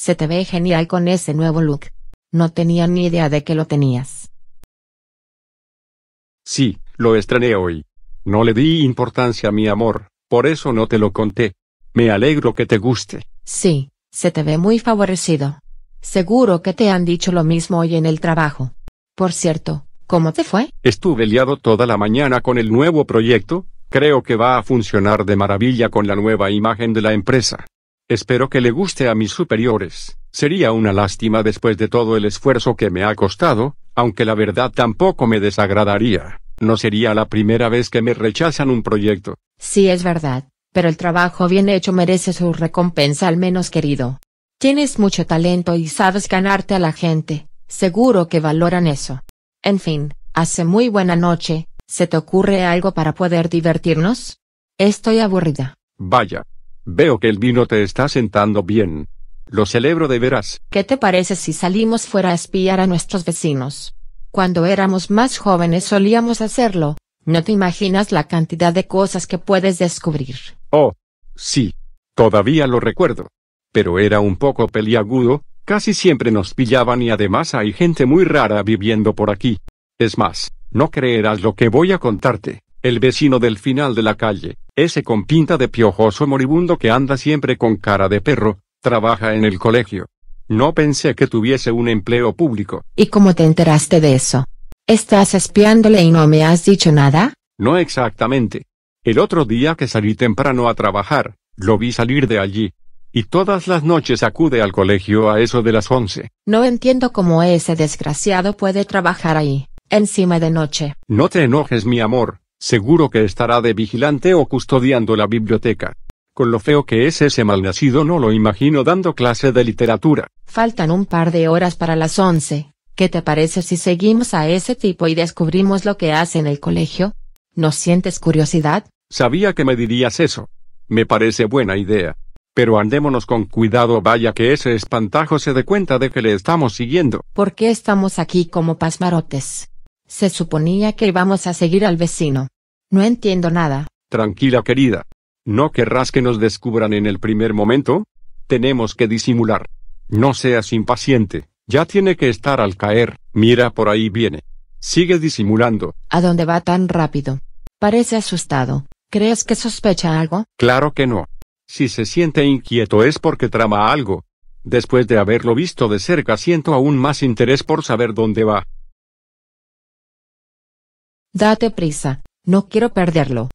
Se te ve genial con ese nuevo look. No tenía ni idea de que lo tenías. Sí, lo estrené hoy. No le di importancia a mi amor, por eso no te lo conté. Me alegro que te guste. Sí, se te ve muy favorecido. Seguro que te han dicho lo mismo hoy en el trabajo. Por cierto, ¿cómo te fue? Estuve liado toda la mañana con el nuevo proyecto, creo que va a funcionar de maravilla con la nueva imagen de la empresa. Espero que le guste a mis superiores. Sería una lástima después de todo el esfuerzo que me ha costado, aunque la verdad tampoco me desagradaría. No sería la primera vez que me rechazan un proyecto. Sí es verdad, pero el trabajo bien hecho merece su recompensa al menos querido. Tienes mucho talento y sabes ganarte a la gente, seguro que valoran eso. En fin, hace muy buena noche, ¿se te ocurre algo para poder divertirnos? Estoy aburrida. Vaya, Veo que el vino te está sentando bien. Lo celebro de veras. ¿Qué te parece si salimos fuera a espiar a nuestros vecinos? Cuando éramos más jóvenes solíamos hacerlo. No te imaginas la cantidad de cosas que puedes descubrir. Oh, sí. Todavía lo recuerdo. Pero era un poco peliagudo, casi siempre nos pillaban y además hay gente muy rara viviendo por aquí. Es más, no creerás lo que voy a contarte. El vecino del final de la calle, ese con pinta de piojoso moribundo que anda siempre con cara de perro, trabaja en el colegio. No pensé que tuviese un empleo público. ¿Y cómo te enteraste de eso? ¿Estás espiándole y no me has dicho nada? No exactamente. El otro día que salí temprano a trabajar, lo vi salir de allí. Y todas las noches acude al colegio a eso de las once. No entiendo cómo ese desgraciado puede trabajar ahí, encima de noche. No te enojes, mi amor, Seguro que estará de vigilante o custodiando la biblioteca. Con lo feo que es ese malnacido no lo imagino dando clase de literatura. Faltan un par de horas para las once. ¿Qué te parece si seguimos a ese tipo y descubrimos lo que hace en el colegio? ¿No sientes curiosidad? Sabía que me dirías eso. Me parece buena idea. Pero andémonos con cuidado, vaya que ese espantajo se dé cuenta de que le estamos siguiendo. ¿Por qué estamos aquí como pasmarotes? Se suponía que íbamos a seguir al vecino. No entiendo nada. Tranquila querida. ¿No querrás que nos descubran en el primer momento? Tenemos que disimular. No seas impaciente, ya tiene que estar al caer, mira por ahí viene. Sigue disimulando. ¿A dónde va tan rápido? Parece asustado. ¿Crees que sospecha algo? Claro que no. Si se siente inquieto es porque trama algo. Después de haberlo visto de cerca siento aún más interés por saber dónde va. Date prisa, no quiero perderlo.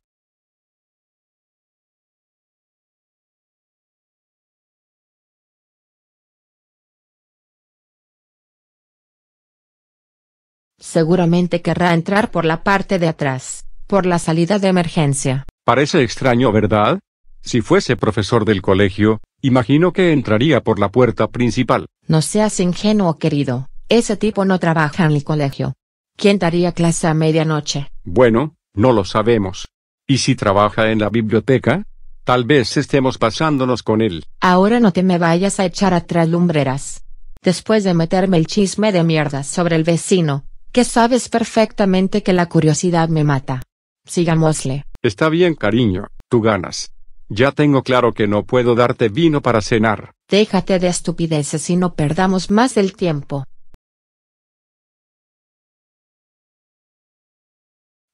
Seguramente querrá entrar por la parte de atrás, por la salida de emergencia. Parece extraño, ¿verdad? Si fuese profesor del colegio, imagino que entraría por la puerta principal. No seas ingenuo, querido. Ese tipo no trabaja en el colegio. ¿Quién daría clase a medianoche? Bueno, no lo sabemos. ¿Y si trabaja en la biblioteca? Tal vez estemos pasándonos con él. Ahora no te me vayas a echar atrás lumbreras. Después de meterme el chisme de mierda sobre el vecino, que sabes perfectamente que la curiosidad me mata. Sigámosle. Está bien, cariño, tú ganas. Ya tengo claro que no puedo darte vino para cenar. Déjate de estupideces y no perdamos más el tiempo.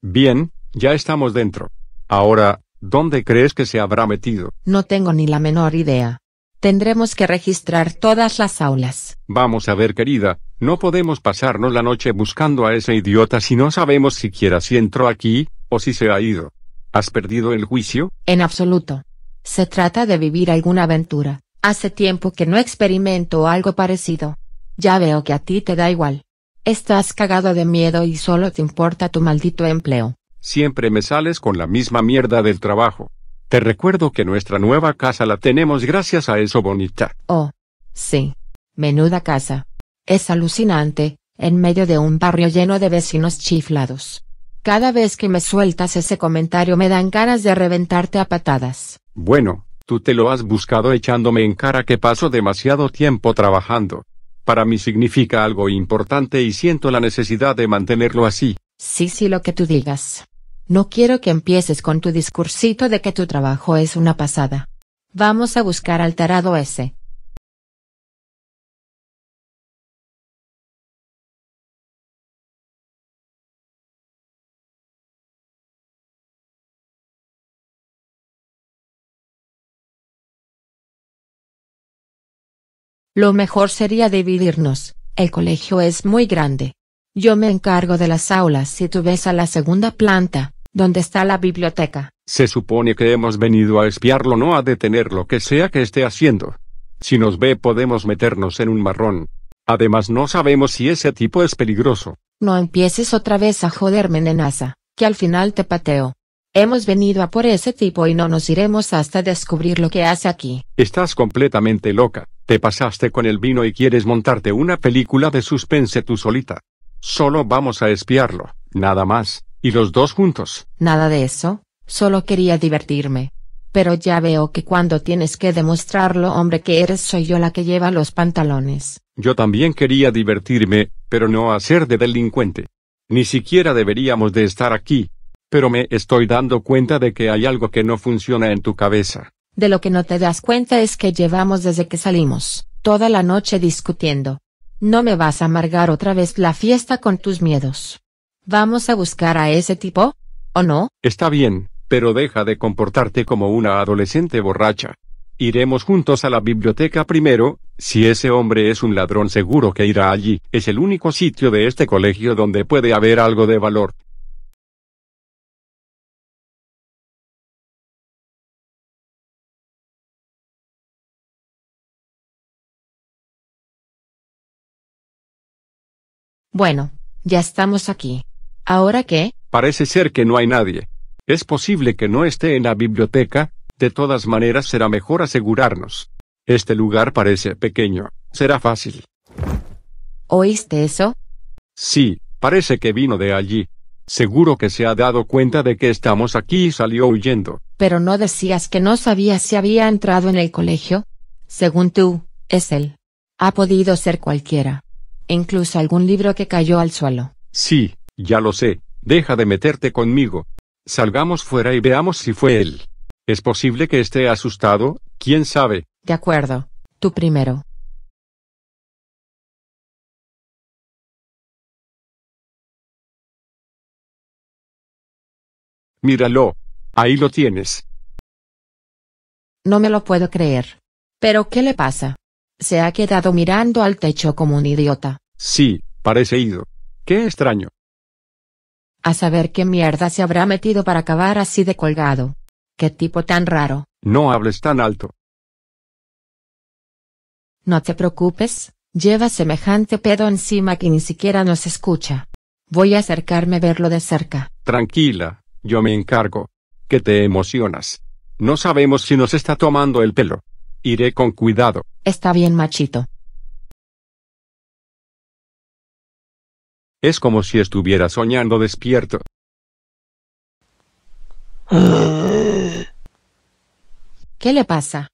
Bien, ya estamos dentro. Ahora, ¿dónde crees que se habrá metido? No tengo ni la menor idea. Tendremos que registrar todas las aulas. Vamos a ver, querida, no podemos pasarnos la noche buscando a ese idiota si no sabemos siquiera si entró aquí, o si se ha ido. ¿Has perdido el juicio? En absoluto. Se trata de vivir alguna aventura. Hace tiempo que no experimento algo parecido. Ya veo que a ti te da igual. Estás cagado de miedo y solo te importa tu maldito empleo. Siempre me sales con la misma mierda del trabajo. Te recuerdo que nuestra nueva casa la tenemos gracias a eso, bonita. Oh. Sí. Menuda casa. Es alucinante, en medio de un barrio lleno de vecinos chiflados. Cada vez que me sueltas ese comentario me dan ganas de reventarte a patadas. Bueno, tú te lo has buscado echándome en cara que paso demasiado tiempo trabajando. Para mí significa algo importante y siento la necesidad de mantenerlo así. Sí, sí, lo que tú digas. No quiero que empieces con tu discursito de que tu trabajo es una pasada. Vamos a buscar al tarado ese. Lo mejor sería dividirnos, el colegio es muy grande. Yo me encargo de las aulas Si tú ves a la segunda planta, donde está la biblioteca. Se supone que hemos venido a espiarlo, no a detener lo que sea que esté haciendo. Si nos ve podemos meternos en un marrón. Además no sabemos si ese tipo es peligroso. No empieces otra vez a joderme, nenaza, que al final te pateo. Hemos venido a por ese tipo y no nos iremos hasta descubrir lo que hace aquí. Estás completamente loca. Te pasaste con el vino y quieres montarte una película de suspense tú solita. Solo vamos a espiarlo, nada más, y los dos juntos. Nada de eso, solo quería divertirme. Pero ya veo que cuando tienes que demostrarlo hombre que eres soy yo la que lleva los pantalones. Yo también quería divertirme, pero no hacer de delincuente. Ni siquiera deberíamos de estar aquí. Pero me estoy dando cuenta de que hay algo que no funciona en tu cabeza. De lo que no te das cuenta es que llevamos desde que salimos, toda la noche discutiendo. No me vas a amargar otra vez la fiesta con tus miedos. ¿Vamos a buscar a ese tipo? ¿O no? Está bien, pero deja de comportarte como una adolescente borracha. Iremos juntos a la biblioteca primero, si ese hombre es un ladrón seguro que irá allí, es el único sitio de este colegio donde puede haber algo de valor. Bueno, ya estamos aquí. ¿Ahora qué? Parece ser que no hay nadie. Es posible que no esté en la biblioteca, de todas maneras será mejor asegurarnos. Este lugar parece pequeño, será fácil. ¿Oíste eso? Sí, parece que vino de allí. Seguro que se ha dado cuenta de que estamos aquí y salió huyendo. Pero no decías que no sabías si había entrado en el colegio. Según tú, es él. Ha podido ser cualquiera incluso algún libro que cayó al suelo. Sí, ya lo sé, deja de meterte conmigo. Salgamos fuera y veamos si fue él. Es posible que esté asustado, quién sabe. De acuerdo, tú primero. Míralo. Ahí lo tienes. No me lo puedo creer. ¿Pero qué le pasa? Se ha quedado mirando al techo como un idiota. Sí, parece ido. Qué extraño. A saber qué mierda se habrá metido para acabar así de colgado. Qué tipo tan raro. No hables tan alto. No te preocupes, lleva semejante pedo encima que ni siquiera nos escucha. Voy a acercarme a verlo de cerca. Tranquila, yo me encargo. Que te emocionas. No sabemos si nos está tomando el pelo. Iré con cuidado. Está bien, machito. Es como si estuviera soñando despierto. ¿Qué le pasa?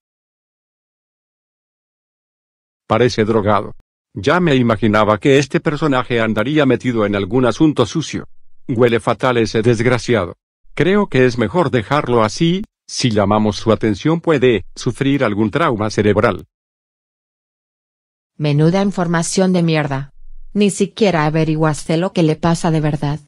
Parece drogado. Ya me imaginaba que este personaje andaría metido en algún asunto sucio. Huele fatal ese desgraciado. Creo que es mejor dejarlo así, si llamamos su atención puede sufrir algún trauma cerebral. Menuda información de mierda. Ni siquiera averiguaste lo que le pasa de verdad.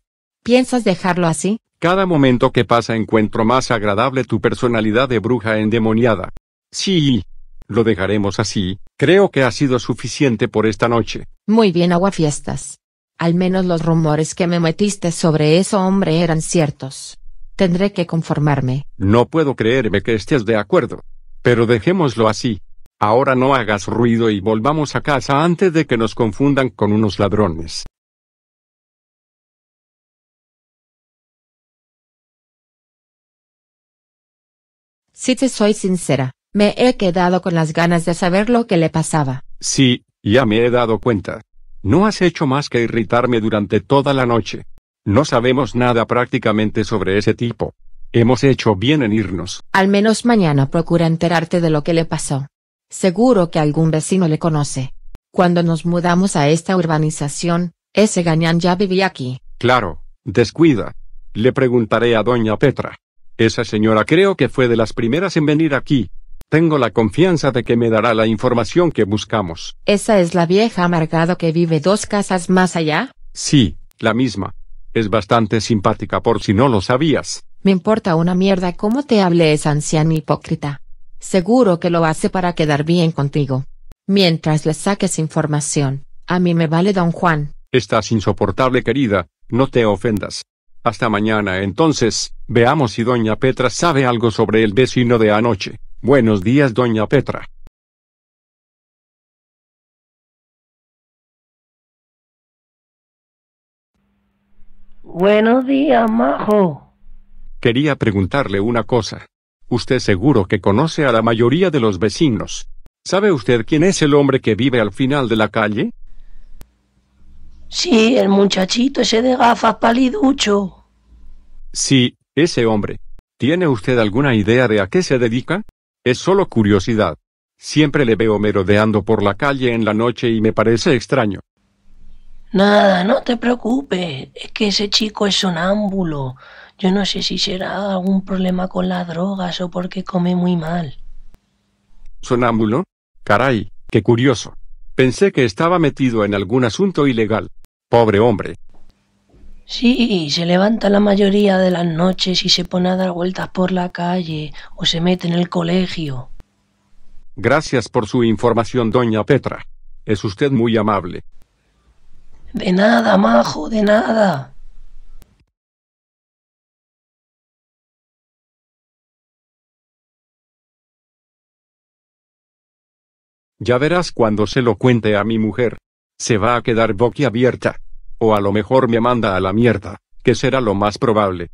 ¿Piensas dejarlo así? Cada momento que pasa encuentro más agradable tu personalidad de bruja endemoniada. Sí. Lo dejaremos así, creo que ha sido suficiente por esta noche. Muy bien, aguafiestas. Al menos los rumores que me metiste sobre ese hombre eran ciertos. Tendré que conformarme. No puedo creerme que estés de acuerdo. Pero dejémoslo así. Ahora no hagas ruido y volvamos a casa antes de que nos confundan con unos ladrones. Si te soy sincera, me he quedado con las ganas de saber lo que le pasaba. Sí, ya me he dado cuenta. No has hecho más que irritarme durante toda la noche. No sabemos nada prácticamente sobre ese tipo. Hemos hecho bien en irnos. Al menos mañana procura enterarte de lo que le pasó. Seguro que algún vecino le conoce. Cuando nos mudamos a esta urbanización, ese gañán ya vivía aquí. Claro, descuida. Le preguntaré a doña Petra. Esa señora creo que fue de las primeras en venir aquí. Tengo la confianza de que me dará la información que buscamos. ¿Esa es la vieja amargado que vive dos casas más allá? Sí, la misma. Es bastante simpática por si no lo sabías. Me importa una mierda cómo te hable esa anciana hipócrita. Seguro que lo hace para quedar bien contigo. Mientras le saques información, a mí me vale don Juan. Estás insoportable querida, no te ofendas. Hasta mañana entonces, veamos si doña Petra sabe algo sobre el vecino de anoche. Buenos días doña Petra. Buenos días, Majo. Quería preguntarle una cosa. Usted seguro que conoce a la mayoría de los vecinos. ¿Sabe usted quién es el hombre que vive al final de la calle? Sí, el muchachito ese de gafas paliducho. Sí, ese hombre. ¿Tiene usted alguna idea de a qué se dedica? Es solo curiosidad. Siempre le veo merodeando por la calle en la noche y me parece extraño. Nada, no te preocupes, es que ese chico es sonámbulo. Yo no sé si será algún problema con las drogas o porque come muy mal. ¿Sonámbulo? Caray, qué curioso. Pensé que estaba metido en algún asunto ilegal. Pobre hombre. Sí, se levanta la mayoría de las noches y se pone a dar vueltas por la calle o se mete en el colegio. Gracias por su información, doña Petra. Es usted muy amable. De nada, majo, de nada. Ya verás cuando se lo cuente a mi mujer. Se va a quedar boquiabierta. O a lo mejor me manda a la mierda, que será lo más probable.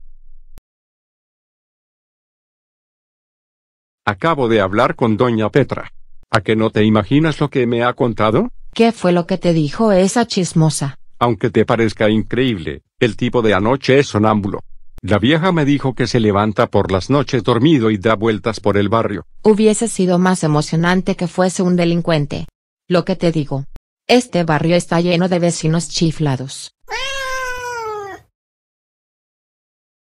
Acabo de hablar con doña Petra. ¿A que no te imaginas lo que me ha contado? ¿Qué fue lo que te dijo esa chismosa? Aunque te parezca increíble, el tipo de anoche es sonámbulo. La vieja me dijo que se levanta por las noches dormido y da vueltas por el barrio. Hubiese sido más emocionante que fuese un delincuente. Lo que te digo. Este barrio está lleno de vecinos chiflados.